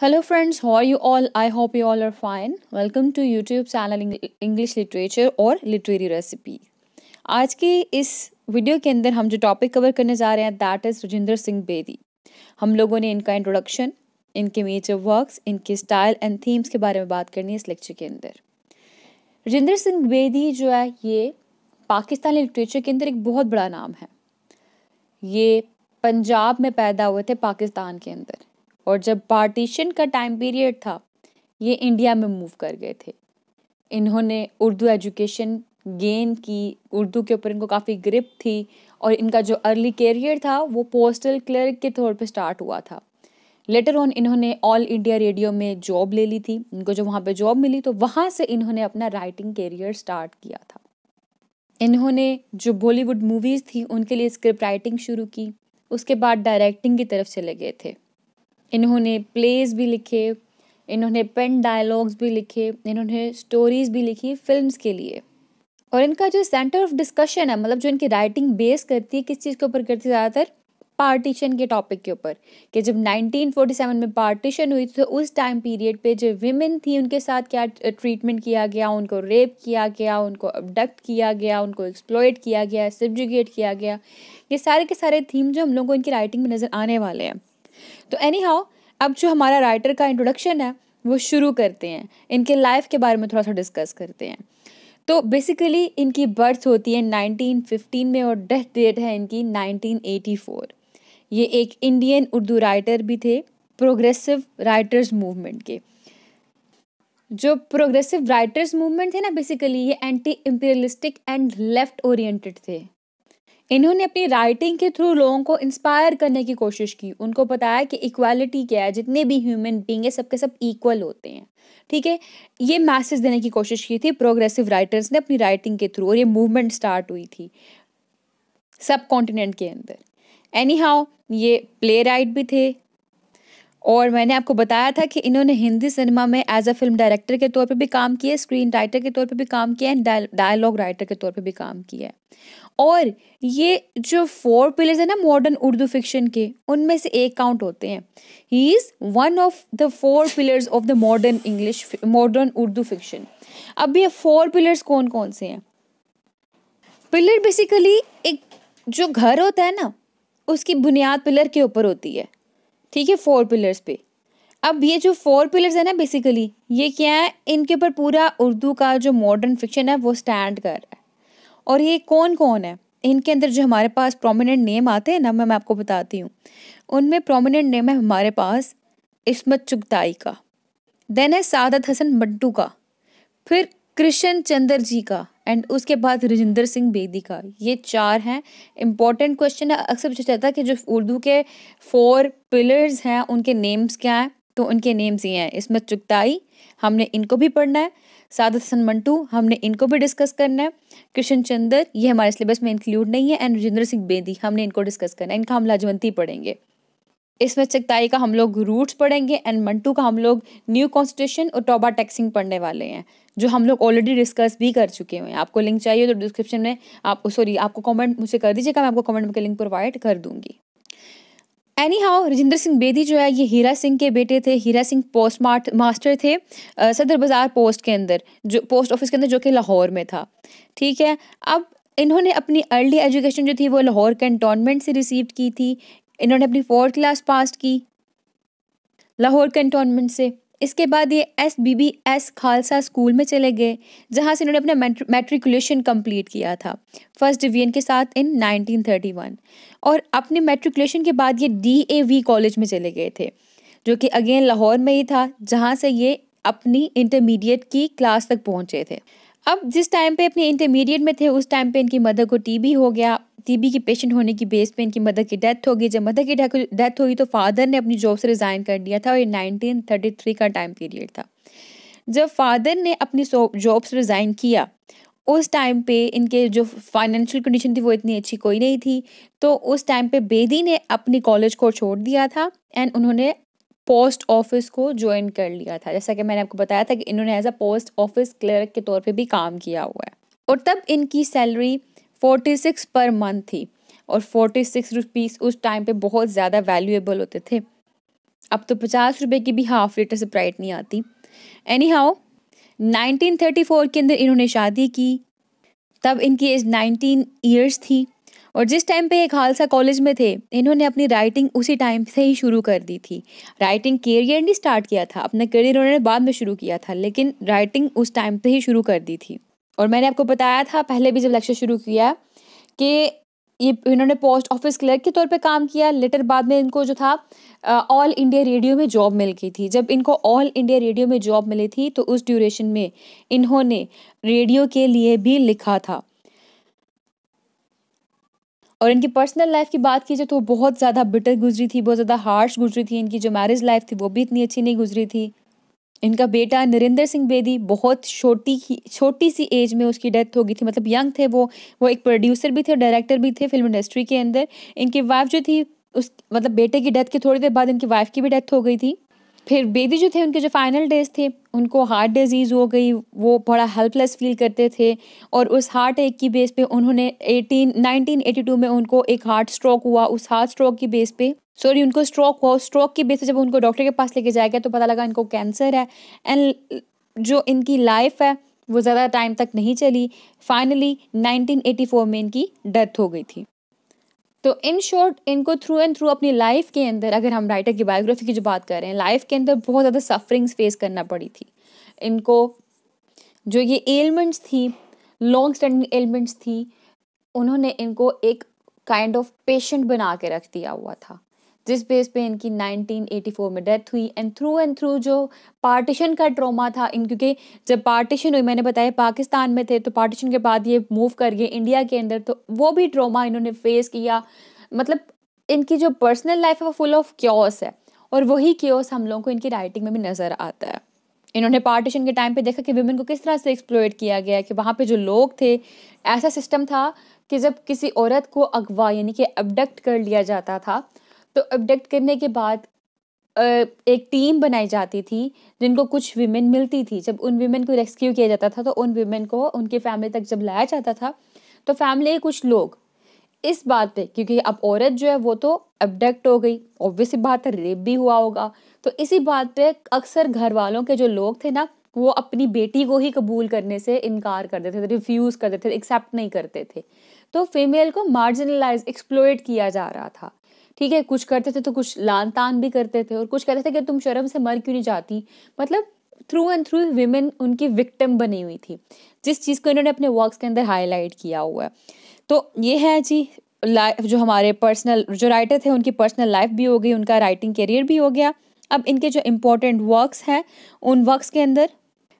hello friends how are you all I hope you all are fine welcome to YouTube channel English literature और literary recipe आज के इस video के अंदर हम जो टॉपिक कवर करने जा रहे हैं दैट इज़ रजिंदर सिंह बेदी हम लोगों ने इनका इंट्रोडक्शन इनके मेजर वर्क्स इनके स्टाइल एंड थीम्स के बारे में बात करनी है इस लेक्चर के अंदर रजिंदर सिंह बेदी जो है ये पाकिस्तानी लिटरेचर के अंदर एक बहुत बड़ा नाम है ये पंजाब में पैदा हुए थे पाकिस्तान के अंदर और जब पार्टीशन का टाइम पीरियड था ये इंडिया में मूव कर गए थे इन्होंने उर्दू एजुकेशन गेन की उर्दू के ऊपर इनको काफ़ी ग्रिप थी और इनका जो अर्ली कैरियर था वो पोस्टल क्लर्क के तौर पे स्टार्ट हुआ था लेटर ऑन इन्होंने ऑल इंडिया रेडियो में जॉब ले ली थी इनको जब वहाँ पे जॉब मिली तो वहाँ से इन्होंने अपना राइटिंग करियर स्टार्ट किया था इन्होंने जो बॉलीवुड मूवीज़ थी उनके लिए स्क्रिप्ट राइटिंग शुरू की उसके बाद डायरेक्टिंग की तरफ चले गए थे इन्होंने प्लेस भी लिखे इन्होंने पेन डायलॉग्स भी लिखे इन्होंने स्टोरीज़ भी लिखी फिल्म्स के लिए और इनका जो सेंटर ऑफ डिस्कशन है मतलब जो इनकी राइटिंग बेस करती है किस चीज़ के ऊपर करती है ज़्यादातर पार्टीशन के टॉपिक के ऊपर कि जब 1947 में पार्टीशन हुई तो उस टाइम पीरियड पे जो विमेन थी उनके साथ क्या ट्रीटमेंट किया गया उनको रेप किया गया उनको अबडक्ट किया गया उनको एक्सप्लोइट किया गया सब्जुगेट किया गया ये सारे के सारे थीम जो हम लोगों को इनकी राइटिंग में नज़र आने वाले हैं तो एनी हाउ अब जो हमारा राइटर का इंट्रोडक्शन है वो शुरू करते हैं इनके लाइफ के बारे में थोड़ा सा डिस्कस करते हैं तो बेसिकली इनकी बर्थ होती है 1915 में और डेथ डेट है इनकी 1984 ये एक इंडियन उर्दू राइटर भी थे प्रोग्रेसिव राइटर्स मूवमेंट के जो प्रोग्रेसिव राइटर्स मूवमेंट थे ना बेसिकली ये anti imperialistic and left oriented थे इन्होंने अपनी राइटिंग के थ्रू लोगों को इंस्पायर करने की कोशिश की उनको बताया कि इक्वालिटी क्या है जितने भी ह्यूमन बींग है सबके सब इक्वल होते हैं ठीक है ये मैसेज देने की कोशिश की थी प्रोग्रेसिव राइटर्स ने अपनी राइटिंग के थ्रू और ये मूवमेंट स्टार्ट हुई थी सब कॉन्टिनेंट के अंदर एनी हाउ ये प्ले राइट भी थे और मैंने आपको बताया था कि इन्होंने हिंदी सिनेमा में एज अ फिल्म डायरेक्टर के तौर पे भी काम किया स्क्रीन राइटर के तौर पे भी काम किया एंड डायलॉग राइटर के तौर पे भी काम किया है और ये जो फोर पिलर्स है ना मॉडर्न उर्दू फिक्शन के उनमें से एक काउंट होते हैं he is one of the four pillars of the modern English modern Urdu fiction अब ये फोर पिलर्स कौन कौन से हैं पिलर बेसिकली एक जो घर होता है ना उसकी बुनियाद पिलर के ऊपर होती है ठीक है फोर पिलर्स पे अब ये जो फोर पिलर्स है ना बेसिकली ये क्या है इनके ऊपर पूरा उर्दू का जो मॉडर्न फिक्शन है वो स्टैंड कर रहा है और ये कौन कौन है इनके अंदर जो हमारे पास प्रोमिनेंट नेम आते हैं ना मैं मैं आपको बताती हूँ उनमें प्रोमिनेंट नेम है हमारे पास इसमत चुगताई का देन है सादत हसन मड्डू का फिर कृष्ण चंद्र जी का एंड उसके बाद रजिंदर सिंह बेदी का ये चार हैं इम्पॉर्टेंट क्वेश्चन है अक्सर पूछा जाता है कि जो उर्दू के फोर पिलर्स हैं उनके नेम्स क्या हैं तो उनके नेम्स ये हैं इसमत चुगताई हमने इनको भी पढ़ना है सादत हसन मंटू हमने इनको भी डिस्कस करना है कृष्ण चंद्र ये हमारे सिलेबस में इंक्लूड नहीं है एंड रजिंदर सिंह बेदी हमने इनको डिस्कस करना है इनका हम लाजवंती पढ़ेंगे इसमें चगताई का हम लोग रूट्स पढ़ेंगे एंड मंटू का हम लोग न्यू कॉन्स्टिट्यूशन और टोबा टैक्सिंग पढ़ने वाले हैं जो हम लोग ऑलरेडी डिस्कस भी कर चुके हुए हैं आपको लिंक चाहिए तो डिस्क्रिप्शन में आप सॉरी आपको कमेंट मुझे कर दीजिएगा मैं आपको कमेंट में लिंक प्रोवाइड कर दूंगी एनी हाउ राजेंद्र सिंह बेदी जो है ये हीरा सिंह के बेटे थे हीरा सिंह पोस्ट मास्टर थे सदर बाज़ार पोस्ट के अंदर जो पोस्ट ऑफिस के अंदर जो कि लाहौर में था ठीक है अब इन्होंने अपनी अर्ली एजुकेशन जो थी वो लाहौर कैंटोनमेंट से रिसीव की थी इन्होंने अपनी फोर्थ क्लास पास की लाहौर कंटोनमेंट से इसके बाद ये S B B S Khalsa school में चले गए जहाँ से इन्होंने अपना मेट्रिकुलेशन कंप्लीट किया था फर्स्ट डिवीजन के साथ इन 1931 और अपने मेट्रिकुलेशन के बाद ये डी ए वी कॉलेज में चले गए थे जो कि अगेन लाहौर में ही था जहाँ से ये अपनी इंटरमीडिएट की क्लास तक पहुँचे थे अब जिस टाइम पे अपने इंटरमीडिएट में थे उस टाइम पे इनकी मदर को टीबी हो गया टीबी के पेशेंट होने की बेस पे इनकी मदर की डेथ हो गई जब मदर की डेथ हुई तो फादर ने अपनी जॉब से रिज़ाइन कर दिया था और ये 1933 का टाइम पीरियड था जब फादर ने अपनी जॉब से रिज़ाइन किया उस टाइम पे इनके जो फाइनेंशियल कंडीशन थी वो इतनी अच्छी कोई नहीं थी तो उस टाइम पे बेदी ने अपनी कॉलेज को छोड़ दिया था एंड उन्होंने पोस्ट ऑफिस को ज्वाइन कर लिया था जैसा कि मैंने आपको बताया था कि इन्होंने as a post office clerk के तौर पे भी काम किया हुआ है और तब इनकी salary forty six per month थी और फोर्टी सिक्स रुपीज़ उस टाइम पे बहुत ज़्यादा वैल्यूएबल होते थे अब तो पचास रुपये की भी हाफ लीटर से प्राइट नहीं आती anyhow nineteen thirty four के अंदर इन्होंने शादी की तब इनकी एज नाइनटीन ईयर्स थी और जिस टाइम पे ये खालसा कॉलेज में थे इन्होंने अपनी राइटिंग उसी टाइम से ही शुरू कर दी थी राइटिंग करियर नहीं स्टार्ट किया था अपना करियर उन्होंने बाद में शुरू किया था लेकिन राइटिंग उस टाइम पे ही शुरू कर दी थी और मैंने आपको बताया था पहले भी जब लेक्चर शुरू किया कि ये इन्होंने पोस्ट ऑफिस क्लर्क के तौर पे काम किया लेटर बाद में इनको जो था ऑल इंडिया रेडियो में जॉब मिल गई थी जब इनको ऑल इंडिया रेडियो में जॉब मिली थी तो उस ड्यूरेशन में इन्होंने रेडियो के लिए भी लिखा था और इनकी पर्सनल लाइफ की बात की जाए तो बहुत ज़्यादा बिटर गुजरी थी बहुत ज़्यादा हार्श गुजरी थी इनकी जो मैरिज लाइफ थी वो भी इतनी अच्छी नहीं गुजरी थी इनका बेटा नरेंद्र सिंह बेदी बहुत छोटी छोटी सी एज में उसकी डेथ हो गई थी मतलब यंग थे वो वो एक प्रोड्यूसर भी थे डायरेक्टर भी थे फिल्म इंडस्ट्री के अंदर इनकी वाइफ जो थी उस मतलब बेटे की डेथ के थोड़ी देर बाद इनकी वाइफ की भी डेथ हो गई थी फिर बेदी जो थे उनके जो फाइनल डेज थे उनको हार्ट डिजीज़ हो गई वो बड़ा हेल्पलेस फील करते थे और उस हार्ट एक की बेस पे उन्होंने 18 1982 में उनको एक हार्ट स्ट्रोक हुआ उस हार्ट स्ट्रोक की बेस पे सॉरी उनको स्ट्रोक हुआ उस स्ट्रोक की बेस पे जब उनको डॉक्टर के पास लेके जाया गया तो पता लगा इनको कैंसर है एंड जो इनकी लाइफ है वो ज़्यादा टाइम तक नहीं चली फाइनली नाइनटीन में इनकी डेथ हो गई थी तो इन शॉर्ट इनको थ्रू एंड थ्रू अपनी लाइफ के अंदर अगर हम राइटर की बायोग्राफी की जो बात कर रहे हैं लाइफ के अंदर बहुत ज़्यादा सफरिंग्स फेस करना पड़ी थी इनको जो ये एलमेंट्स थी लॉन्ग स्टैंडिंग एलमेंट्स थी उन्होंने इनको एक काइंड ऑफ पेशेंट बना के रख दिया हुआ था जिस बेस पे इनकी 1984 में डेथ हुई एंड थ्रू एंड थ्रू जो पार्टीशन का ट्रोमा था इन क्योंकि जब पार्टीशन हुई मैंने बताया पाकिस्तान में थे तो पार्टीशन के बाद ये मूव कर गए इंडिया के अंदर तो वो भी ट्रोमा इन्होंने फेस किया मतलब इनकी जो पर्सनल लाइफ है वो फुल ऑफ क्योस है और वही क्योस हम लोगों को इनकी राइटिंग में भी नज़र आता है इन्होंने पार्टीशन के टाइम पे देखा कि वुमेन को किस तरह से एक्सप्लोइट किया गया कि वहाँ पे जो लोग थे ऐसा सिस्टम था कि जब किसी औरत को अगवा यानी कि अबडक्ट कर लिया जाता था तो अबडक्ट करने के बाद एक टीम बनाई जाती थी जिनको कुछ विमेन मिलती थी जब उन विमेन को रेस्क्यू किया जाता था तो उन विमेन को उनकी फैमिली तक जब लाया जाता था तो फैमिली के कुछ लोग इस बात पे क्योंकि अब औरत जो है वो तो अबडक्ट हो गई ऑब्वियस बात है रेप भी हुआ होगा तो इसी बात पे अक्सर घर वालों के जो लोग थे ना वो अपनी बेटी को ही कबूल करने से इनकार कर देते थे रिफ्यूज़ कर देते थे एक्सेप्ट नहीं करते थे तो फीमेल को मार्जिनलाइज एक्सप्लोइ किया जा रहा था ठीक है कुछ करते थे तो कुछ लान तान भी करते थे और कुछ कहते थे कि तुम शर्म से मर क्यों नहीं जाती मतलब थ्रू एंड थ्रू वीमेन उनकी विक्टिम बनी हुई थी जिस चीज़ को इन्होंने अपने वर्क्स के अंदर हाईलाइट किया हुआ है तो ये है जी लाइफ जो हमारे पर्सनल जो राइटर थे उनकी पर्सनल लाइफ भी हो गई उनका राइटिंग करियर भी हो गया अब इनके जो इम्पोर्टेंट वर्क्स हैं उन वर्क्स के अंदर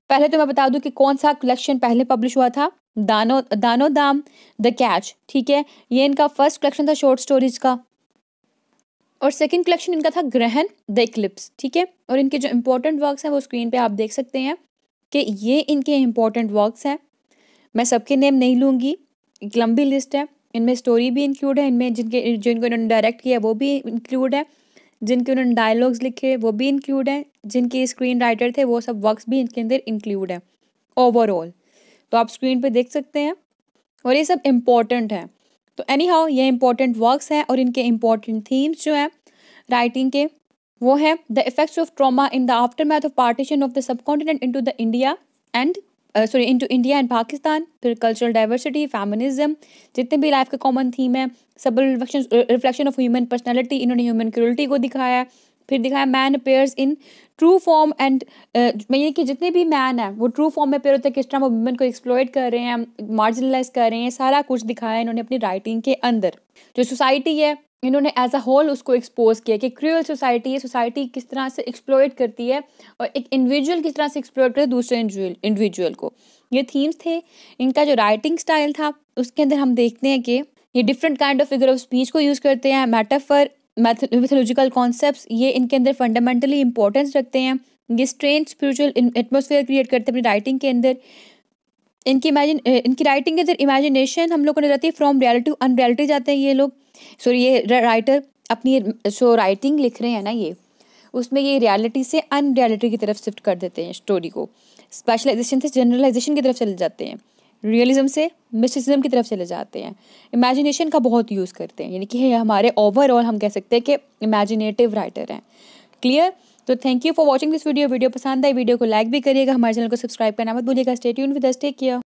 पहले तो मैं बता दूं कि कौन सा कलेक्शन पहले पब्लिश हुआ था दानो दानो दाम द कैच ठीक है ये इनका फर्स्ट कलेक्शन था शॉर्ट स्टोरीज का और सेकंड कलेक्शन इनका था ग्रहण द इक्लिप्स ठीक है और इनके जो इम्पोर्टेंट वर्क्स हैं वो स्क्रीन पे आप देख सकते हैं कि ये इनके इम्पोर्टेंट वर्क्स हैं मैं सबके नेम नहीं लूँगी एक लंबी लिस्ट है इनमें स्टोरी भी इंक्लूड है इनमें जिनके जिनको इन्होंने डायरेक्ट किया वो भी इंक्लूड है जिनके उन्होंने डायलॉग्स लिखे वो भी इंक्लूड हैं जिनके स्क्रीन राइटर थे वो सब वर्क्स भी इनके अंदर इंक्लूड हैं ओवरऑल तो आप स्क्रीन पर देख सकते हैं और ये सब इम्पॉर्टेंट हैं तो एनी हाउ ये इंपॉर्टेंट वर्क्स हैं और इनके इंपॉर्टेंट थीम्स जो हैं राइटिंग के वो है the effects of trauma in the aftermath of partition of the subcontinent into the India and sorry into India and Pakistan फिर कल्चरल डाइवर्सिटी फैमनिज्म जितने भी लाइफ के कॉमन थीम है सब reflection reflection of human personality इन्होंने human cruelty को दिखाया है फिर दिखाया man appears in true form and यानी कि जितने भी मैन हैं वो ट्रू फॉर्म में पेयर होते हैं किस तरह वो वुमेन को एक्सप्लोइट कर रहे हैं मार्जिनलाइज कर रहे हैं सारा कुछ दिखाया है इन्होंने अपनी राइटिंग के अंदर जो सोसाइटी है इन्होंने एज अ होल उसको एक्सपोज किया कि क्रियल सोसाइटी है सोसाइटी किस तरह से एक्सप्लोइट करती है और एक इंडिविजुअल किस तरह से एक्सप्लोइट है दूसरे इंडिविजुअल को ये थीम्स थे इनका जो राइटिंग स्टाइल था उसके अंदर हम देखते हैं कि ये different kind of figure of speech को यूज़ करते हैं मेटाफर मैथोलॉजिकल कॉन्सेप्ट ये इनके अंदर फंडामेंटली इंपॉर्टेंस रखते हैं ये स्ट्रेंज स्पिरिचुअल एटमोसफेयर क्रिएट करते हैं अपनी राइटिंग के अंदर इनकी इमेजिन इनकी राइटिंग के अंदर इमेजिनेशन हम लोग को नजर आती है फ्रॉम रियलिटी टू अनरियलिटी जाते हैं ये लोग सो ये राइटर अपनी सो राइटिंग लिख रहे हैं ना ये उसमें ये रियलिटी से अनरियलिटी की तरफ शिफ्ट कर देते हैं स्टोरी को स्पेशलाइजेशन से जनरलाइजेशन की तरफ चले जाते हैं रियलिज्म से मिस्टिसिज्म की तरफ चले जाते हैं इमेजिनेशन का बहुत यूज़ करते हैं यानी कि है हमारे ओवरऑल हम कह सकते हैं कि इमेजिनेटिव राइटर हैं क्लियर तो thank you for watching this video video पसंद आई वीडियो को लाइक भी करिएगा हमारे चैनल को सब्सक्राइब करना मत भूलिएगा स्टेट यून विद टेक केयर